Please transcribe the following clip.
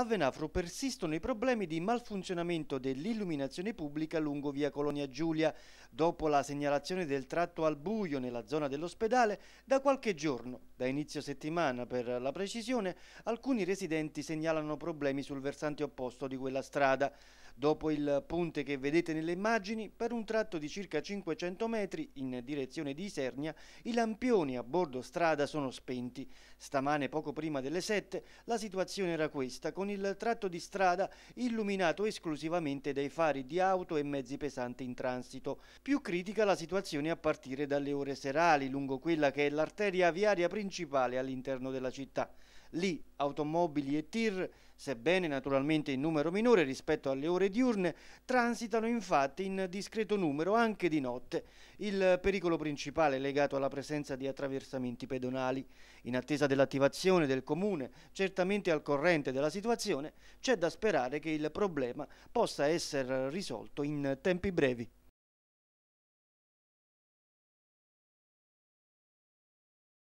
a Venafro persistono i problemi di malfunzionamento dell'illuminazione pubblica lungo via Colonia Giulia. Dopo la segnalazione del tratto al buio nella zona dell'ospedale, da qualche giorno, da inizio settimana per la precisione, alcuni residenti segnalano problemi sul versante opposto di quella strada. Dopo il ponte che vedete nelle immagini, per un tratto di circa 500 metri in direzione di Isernia, i lampioni a bordo strada sono spenti. Stamane poco prima delle 7 la situazione era questa, con il tratto di strada illuminato esclusivamente dai fari di auto e mezzi pesanti in transito. Più critica la situazione a partire dalle ore serali lungo quella che è l'arteria viaria principale all'interno della città. Lì automobili e tir, sebbene naturalmente in numero minore rispetto alle ore diurne, transitano infatti in discreto numero anche di notte, il pericolo principale legato alla presenza di attraversamenti pedonali. In attesa dell'attivazione del comune, certamente al corrente della situazione, c'è da sperare che il problema possa essere risolto in tempi brevi.